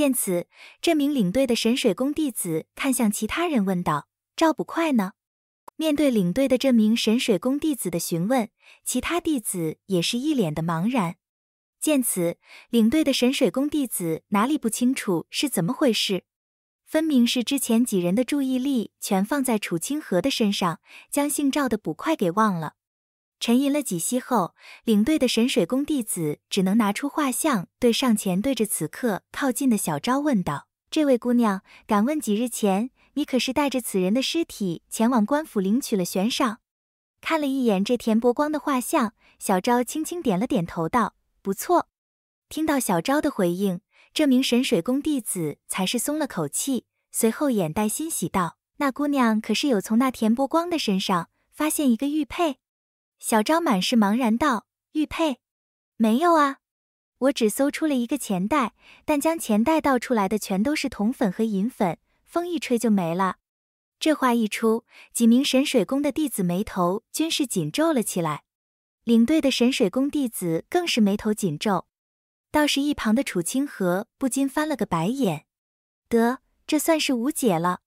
见此，这名领队的神水宫弟子看向其他人，问道：“赵捕快呢？”面对领队的这名神水宫弟子的询问，其他弟子也是一脸的茫然。见此，领队的神水宫弟子哪里不清楚是怎么回事？分明是之前几人的注意力全放在楚清河的身上，将姓赵的捕快给忘了。沉吟了几息后，领队的神水宫弟子只能拿出画像，对上前对着此刻靠近的小昭问道：“这位姑娘，敢问几日前，你可是带着此人的尸体前往官府领取了悬赏？”看了一眼这田伯光的画像，小昭轻轻点了点头，道：“不错。”听到小昭的回应，这名神水宫弟子才是松了口气，随后眼带欣喜道：“那姑娘可是有从那田伯光的身上发现一个玉佩？”小昭满是茫然道：“玉佩没有啊，我只搜出了一个钱袋，但将钱袋倒出来的全都是铜粉和银粉，风一吹就没了。”这话一出，几名神水宫的弟子眉头均是紧皱了起来，领队的神水宫弟子更是眉头紧皱，倒是一旁的楚清河不禁翻了个白眼，得，这算是无解了。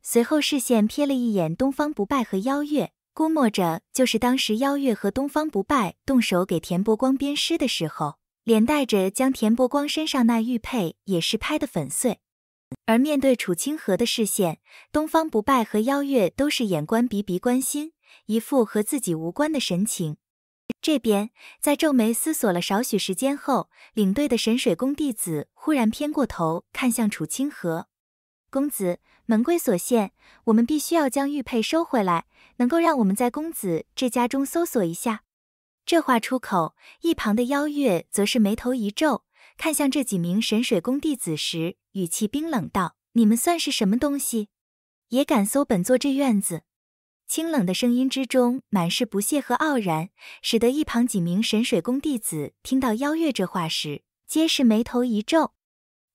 随后视线瞥了一眼东方不败和邀月。估摸着就是当时邀月和东方不败动手给田伯光鞭尸的时候，连带着将田伯光身上那玉佩也是拍得粉碎。而面对楚清河的视线，东方不败和邀月都是眼观鼻，鼻关心，一副和自己无关的神情。这边在皱眉思索了少许时间后，领队的神水宫弟子忽然偏过头看向楚清河，公子。门规所限，我们必须要将玉佩收回来。能够让我们在公子这家中搜索一下。这话出口，一旁的邀月则是眉头一皱，看向这几名神水宫弟子时，语气冰冷道：“你们算是什么东西，也敢搜本座这院子？”清冷的声音之中满是不屑和傲然，使得一旁几名神水宫弟子听到邀月这话时，皆是眉头一皱。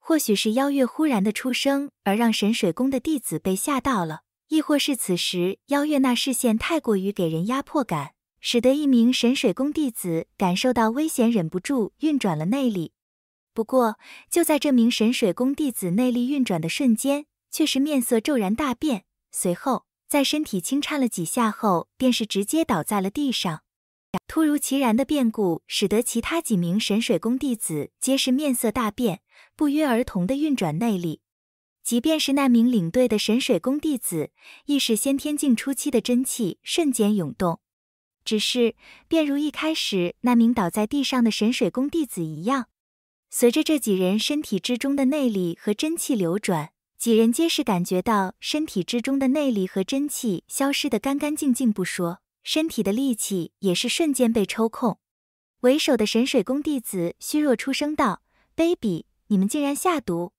或许是邀月忽然的出声，而让神水宫的弟子被吓到了；亦或是此时邀月那视线太过于给人压迫感，使得一名神水宫弟子感受到危险，忍不住运转了内力。不过，就在这名神水宫弟子内力运转的瞬间，却是面色骤然大变，随后在身体轻颤了几下后，便是直接倒在了地上。突如其然的变故，使得其他几名神水宫弟子皆是面色大变。不约而同地运转内力，即便是那名领队的神水宫弟子，亦是先天境初期的真气瞬间涌动。只是，便如一开始那名倒在地上的神水宫弟子一样，随着这几人身体之中的内力和真气流转，几人皆是感觉到身体之中的内力和真气消失得干干净净，不说，身体的力气也是瞬间被抽空。为首的神水宫弟子虚弱出声道卑鄙，你们竟然下毒，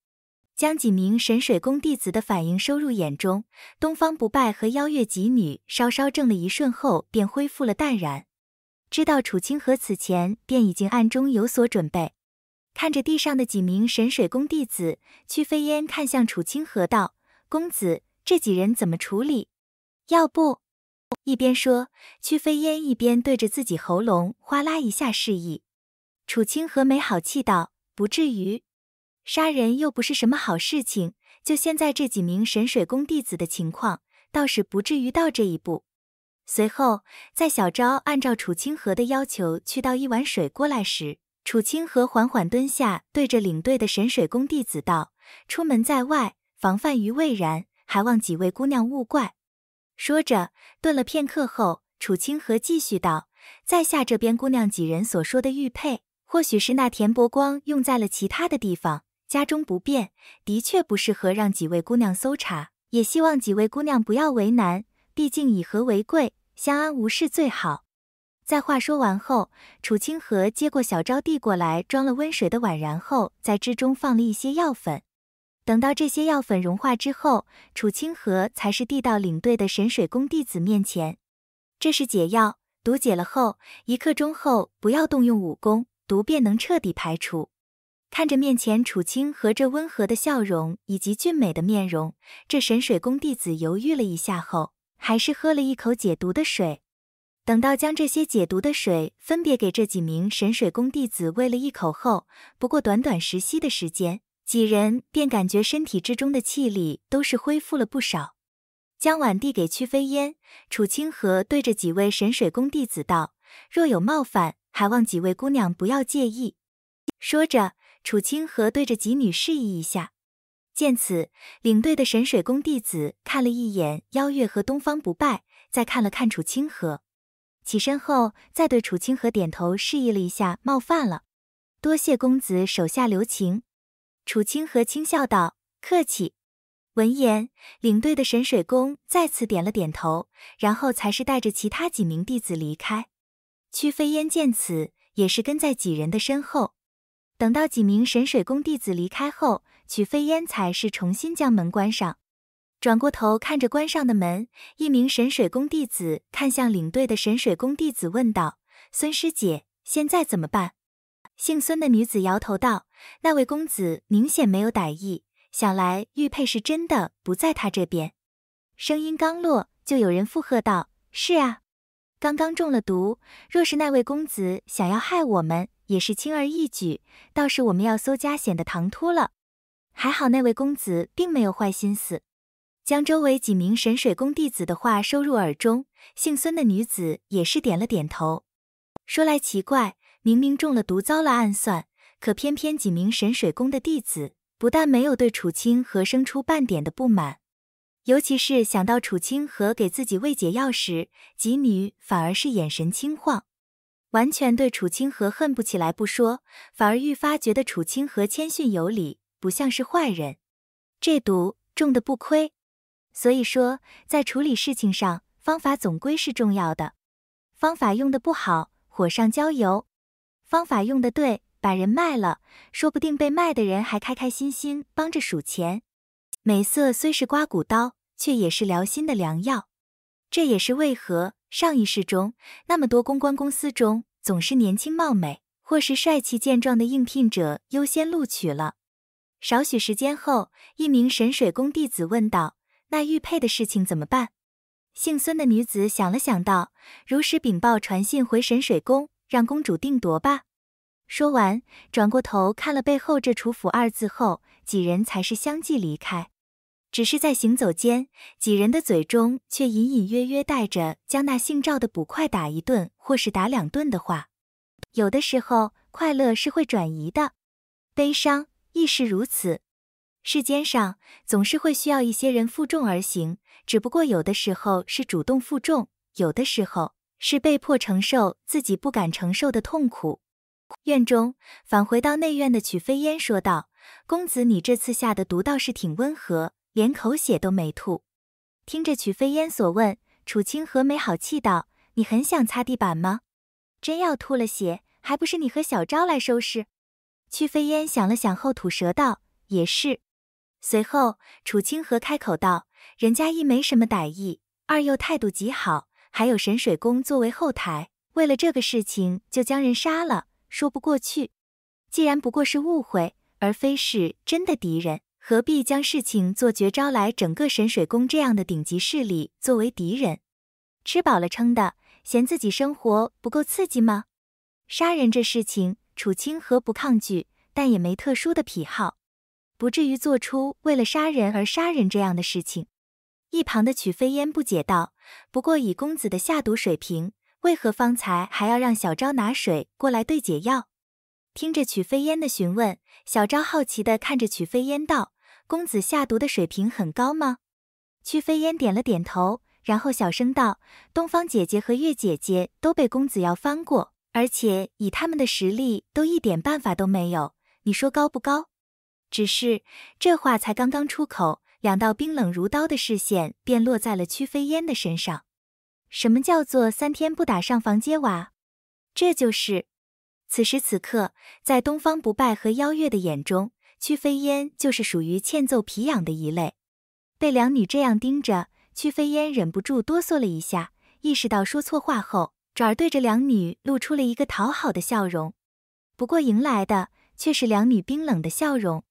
将几名神水宫弟子的反应收入眼中。东方不败和邀月几女稍稍怔了一瞬后，便恢复了淡然。知道楚清河此前便已经暗中有所准备，看着地上的几名神水宫弟子，屈飞烟看向楚清河道：“公子，这几人怎么处理？要不……”一边说，屈飞烟一边对着自己喉咙哗啦一下示意。楚清河没好气道：“不至于。”杀人又不是什么好事情，就现在这几名神水宫弟子的情况，倒是不至于到这一步。随后，在小昭按照楚清河的要求去倒一碗水过来时，楚清河缓缓蹲下，对着领队的神水宫弟子道：“出门在外，防范于未然，还望几位姑娘勿怪。”说着，顿了片刻后，楚清河继续道：“在下这边姑娘几人所说的玉佩，或许是那田伯光用在了其他的地方。”家中不便，的确不适合让几位姑娘搜查，也希望几位姑娘不要为难，毕竟以和为贵，相安无事最好。在话说完后，楚清河接过小昭递过来装了温水的碗，然后在之中放了一些药粉。等到这些药粉融化之后，楚清河才是递到领队的神水宫弟子面前。这是解药，毒解了后，一刻钟后不要动用武功，毒便能彻底排除。看着面前楚清和这温和的笑容以及俊美的面容，这神水宫弟子犹豫了一下后，还是喝了一口解毒的水。等到将这些解毒的水分别给这几名神水宫弟子喂了一口后，不过短短十息的时间，几人便感觉身体之中的气力都是恢复了不少。将碗递给屈飞烟，楚清河对着几位神水宫弟子道：“若有冒犯，还望几位姑娘不要介意。”说着。楚清河对着吉女示意一下，见此，领队的神水宫弟子看了一眼邀月和东方不败，再看了看楚清河，起身后再对楚清河点头示意了一下，冒犯了，多谢公子手下留情。楚清河轻笑道：“客气。”闻言，领队的神水宫再次点了点头，然后才是带着其他几名弟子离开。屈飞烟见此，也是跟在几人的身后。等到几名神水宫弟子离开后，曲飞烟才是重新将门关上，转过头看着关上的门。一名神水宫弟子看向领队的神水宫弟子问道：“孙师姐，现在怎么办？”姓孙的女子摇头道：“那位公子明显没有歹意，想来玉佩是真的不在他这边。”声音刚落，就有人附和道：“是啊，刚刚中了毒，若是那位公子想要害我们。”也是轻而易举，倒是我们要搜家显得唐突了。还好那位公子并没有坏心思，将周围几名神水宫弟子的话收入耳中。姓孙的女子也是点了点头。说来奇怪，明明中了毒遭了暗算，可偏偏几名神水宫的弟子不但没有对楚清和生出半点的不满，尤其是想到楚清和给自己喂解药时，几女反而是眼神轻晃。完全对楚清河恨不起来不说，反而愈发觉得楚清河谦逊有礼，不像是坏人。这毒中的不亏，所以说在处理事情上，方法总归是重要的。方法用的不好，火上浇油；方法用的对，把人卖了，说不定被卖的人还开开心心帮着数钱。美色虽是刮骨刀，却也是疗心的良药。这也是为何。上一世中，那么多公关公司中，总是年轻貌美或是帅气健壮的应聘者优先录取了。少许时间后，一名神水宫弟子问道：“那玉佩的事情怎么办？”姓孙的女子想了想，道：“如实禀报，传信回神水宫，让公主定夺吧。”说完，转过头看了背后这楚府二字后，几人才是相继离开。只是在行走间，几人的嘴中却隐隐约约带着将那姓赵的捕快打一顿或是打两顿的话。有的时候，快乐是会转移的，悲伤亦是如此。世间上总是会需要一些人负重而行，只不过有的时候是主动负重，有的时候是被迫承受自己不敢承受的痛苦。院中，返回到内院的曲飞烟说道：“公子，你这次下的毒倒是挺温和。”连口血都没吐，听着曲飞烟所问，楚清河没好气道：“你很想擦地板吗？真要吐了血，还不是你和小昭来收拾？”曲飞烟想了想后吐舌道：“也是。”随后楚清河开口道：“人家一没什么歹意，二又态度极好，还有神水宫作为后台，为了这个事情就将人杀了，说不过去。既然不过是误会，而非是真的敌人。”何必将事情做绝，招来整个神水宫这样的顶级势力作为敌人？吃饱了撑的，嫌自己生活不够刺激吗？杀人这事情，楚清何不抗拒，但也没特殊的癖好，不至于做出为了杀人而杀人这样的事情。一旁的曲飞烟不解道：“不过以公子的下毒水平，为何方才还要让小昭拿水过来兑解药？”听着曲飞烟的询问，小昭好奇的看着曲飞烟道。公子下毒的水平很高吗？屈飞烟点了点头，然后小声道：“东方姐姐和月姐姐都被公子要翻过，而且以他们的实力，都一点办法都没有。你说高不高？”只是这话才刚刚出口，两道冰冷如刀的视线便落在了屈飞烟的身上。什么叫做三天不打上房揭瓦？这就是。此时此刻，在东方不败和邀月的眼中。曲飞烟就是属于欠揍皮痒的一类，被两女这样盯着，曲飞烟忍不住哆嗦了一下，意识到说错话后，转而对着两女露出了一个讨好的笑容。不过迎来的却是两女冰冷的笑容。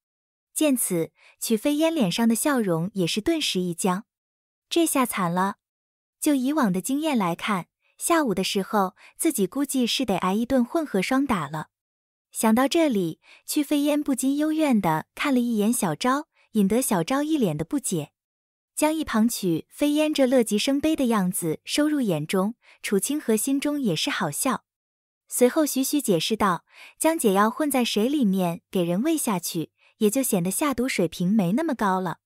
见此，曲飞烟脸上的笑容也是顿时一僵。这下惨了，就以往的经验来看，下午的时候自己估计是得挨一顿混合双打了。想到这里，曲飞烟不禁幽怨地看了一眼小昭，引得小昭一脸的不解。将一旁曲飞烟这乐极生悲的样子收入眼中，楚清河心中也是好笑。随后徐徐解释道：“将解药混在水里面给人喂下去，也就显得下毒水平没那么高了。”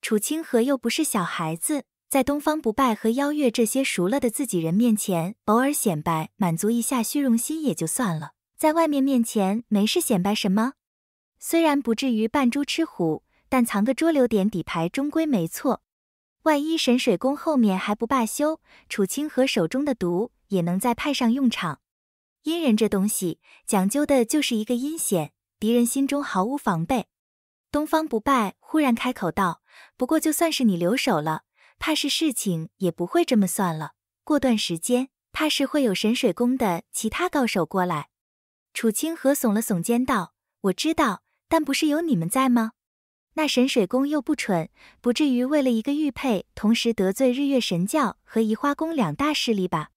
楚清河又不是小孩子，在东方不败和邀月这些熟了的自己人面前偶尔显摆，满足一下虚荣心也就算了。在外面面前没事显摆什么？虽然不至于扮猪吃虎，但藏个捉留点底牌终归没错。万一神水宫后面还不罢休，楚清河手中的毒也能再派上用场。阴人这东西讲究的就是一个阴险，敌人心中毫无防备。东方不败忽然开口道：“不过就算是你留守了，怕是事情也不会这么算了。过段时间，怕是会有神水宫的其他高手过来。”楚清河耸了耸肩道：“我知道，但不是有你们在吗？那神水宫又不蠢，不至于为了一个玉佩同时得罪日月神教和移花宫两大势力吧？”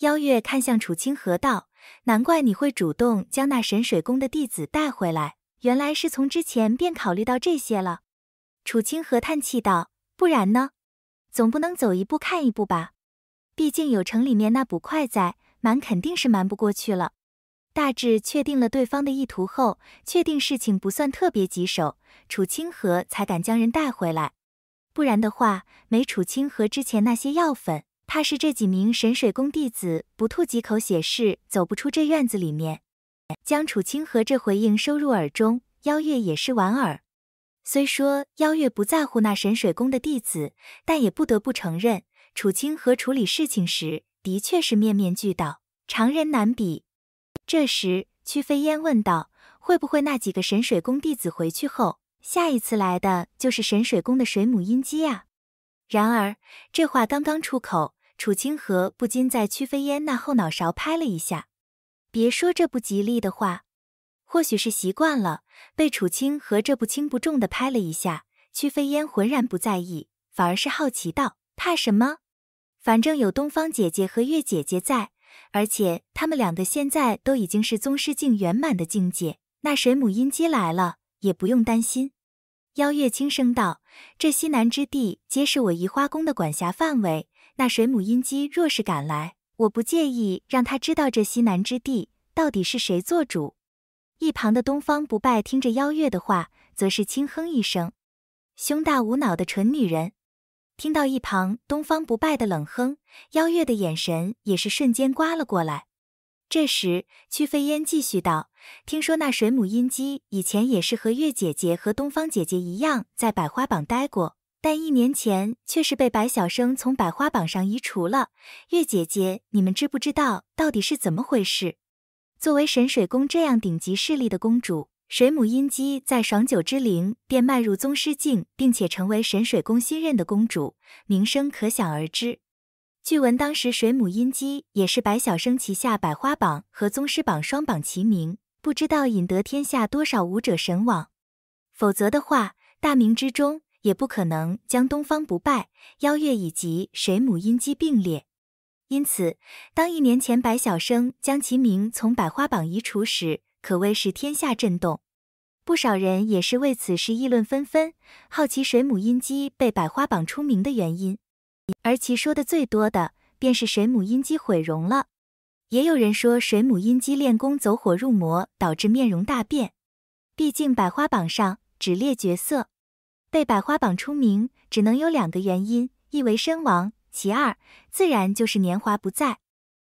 妖月看向楚清河道：“难怪你会主动将那神水宫的弟子带回来，原来是从之前便考虑到这些了。”楚清河叹气道：“不然呢？总不能走一步看一步吧？毕竟有城里面那捕快在，瞒肯定是瞒不过去了。”大致确定了对方的意图后，确定事情不算特别棘手，楚清河才敢将人带回来。不然的话，没楚清河之前那些药粉，怕是这几名神水宫弟子不吐几口血，是走不出这院子里面。将楚清河这回应收入耳中，邀月也是莞尔。虽说邀月不在乎那神水宫的弟子，但也不得不承认，楚清河处理事情时的确是面面俱到，常人难比。这时，屈飞烟问道：“会不会那几个神水宫弟子回去后，下一次来的就是神水宫的水母音姬啊？”然而，这话刚刚出口，楚清河不禁在屈飞烟那后脑勺拍了一下。别说这不吉利的话，或许是习惯了，被楚清河这不轻不重的拍了一下，屈飞烟浑然不在意，反而是好奇道：“怕什么？反正有东方姐姐和月姐姐在。”而且他们两个现在都已经是宗师境圆满的境界，那水母阴姬来了也不用担心。邀月轻声道：“这西南之地皆是我移花宫的管辖范围，那水母阴姬若是敢来，我不介意让他知道这西南之地到底是谁做主。”一旁的东方不败听着邀月的话，则是轻哼一声：“胸大无脑的蠢女人。”听到一旁东方不败的冷哼，邀月的眼神也是瞬间刮了过来。这时，曲飞烟继续道：“听说那水母音姬以前也是和月姐姐和东方姐姐一样在百花榜待过，但一年前却是被白晓生从百花榜上移除了。月姐姐，你们知不知道到底是怎么回事？作为神水宫这样顶级势力的公主。”水母音姬在爽酒之灵便迈入宗师境，并且成为神水宫新任的公主，名声可想而知。据闻当时水母音姬也是白晓生旗下百花榜和宗师榜双榜齐名，不知道引得天下多少武者神往。否则的话，大明之中也不可能将东方不败、邀月以及水母音姬并列。因此，当一年前白晓生将其名从百花榜移除时，可谓是天下震动，不少人也是为此事议论纷纷，好奇水母音姬被百花榜出名的原因。而其说的最多的便是水母音姬毁容了，也有人说水母音姬练功走火入魔导致面容大变。毕竟百花榜上只列角色，被百花榜出名只能有两个原因：一为身亡，其二自然就是年华不在。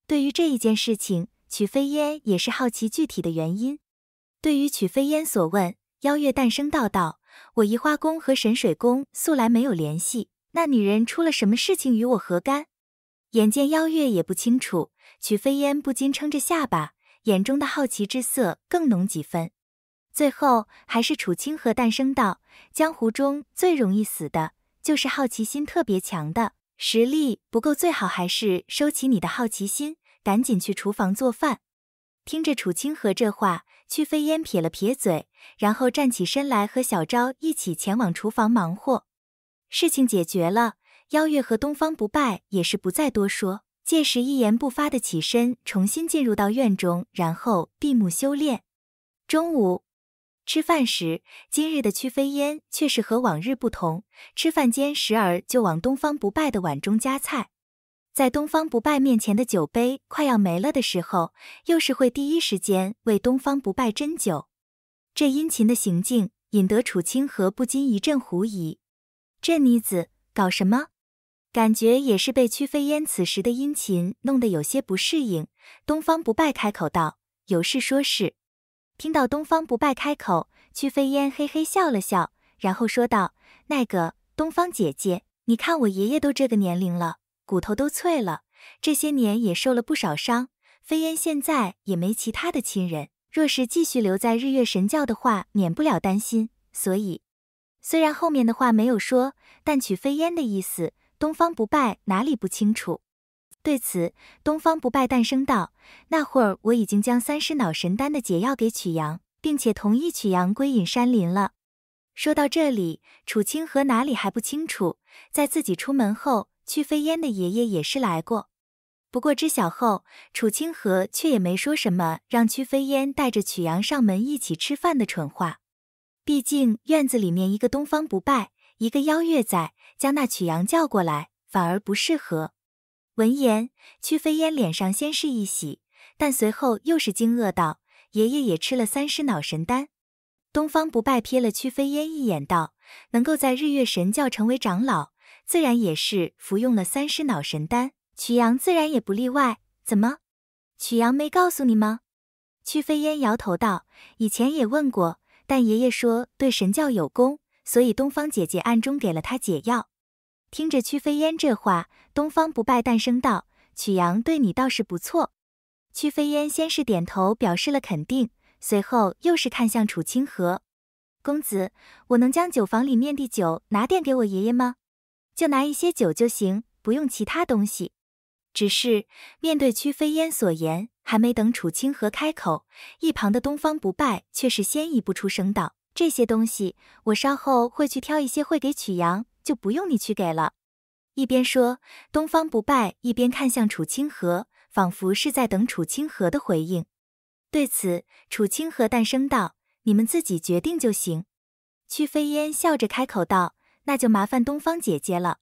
对于这一件事情，曲飞烟也是好奇具体的原因，对于曲飞烟所问，邀月淡声道：“道我移花宫和神水宫素来没有联系，那女人出了什么事情与我何干？”眼见邀月也不清楚，曲飞烟不禁撑着下巴，眼中的好奇之色更浓几分。最后，还是楚清河诞生道：“江湖中最容易死的就是好奇心特别强的，实力不够，最好还是收起你的好奇心。”赶紧去厨房做饭。听着楚清河这话，屈飞烟撇了撇嘴，然后站起身来和小昭一起前往厨房忙活。事情解决了，邀月和东方不败也是不再多说，届时一言不发的起身重新进入到院中，然后闭目修炼。中午吃饭时，今日的屈飞烟却是和往日不同，吃饭间时而就往东方不败的碗中夹菜。在东方不败面前的酒杯快要没了的时候，又是会第一时间为东方不败斟酒，这殷勤的行径引得楚清河不禁一阵狐疑：这妮子搞什么？感觉也是被屈飞烟此时的殷勤弄得有些不适应。东方不败开口道：“有事说事。”听到东方不败开口，屈飞烟嘿嘿笑了笑，然后说道：“那个东方姐姐，你看我爷爷都这个年龄了。”骨头都脆了，这些年也受了不少伤。飞烟现在也没其他的亲人，若是继续留在日月神教的话，免不了担心。所以，虽然后面的话没有说，但取飞烟的意思，东方不败哪里不清楚？对此，东方不败诞生道：“那会儿我已经将三尸脑神丹的解药给曲阳，并且同意曲阳归隐山林了。”说到这里，楚清河哪里还不清楚，在自己出门后。屈飞烟的爷爷也是来过，不过知晓后，楚清河却也没说什么让屈飞烟带着曲阳上门一起吃饭的蠢话。毕竟院子里面一个东方不败，一个邀月在，将那曲阳叫过来反而不适合。闻言，屈飞烟脸上先是一喜，但随后又是惊愕道：“爷爷也吃了三尸脑神丹？”东方不败瞥了屈飞烟一眼，道：“能够在日月神教成为长老。”自然也是服用了三尸脑神丹，曲阳自然也不例外。怎么，曲阳没告诉你吗？曲飞烟摇头道：“以前也问过，但爷爷说对神教有功，所以东方姐姐暗中给了他解药。”听着曲飞烟这话，东方不败诞生道：“曲阳对你倒是不错。”曲飞烟先是点头表示了肯定，随后又是看向楚清河：“公子，我能将酒坊里面的酒拿点给我爷爷吗？”就拿一些酒就行，不用其他东西。只是面对屈飞烟所言，还没等楚清河开口，一旁的东方不败却是先一步出声道：“这些东西我稍后会去挑一些，会给曲阳，就不用你去给了。”一边说，东方不败一边看向楚清河，仿佛是在等楚清河的回应。对此，楚清河淡声道：“你们自己决定就行。”屈飞烟笑着开口道。那就麻烦东方姐姐了。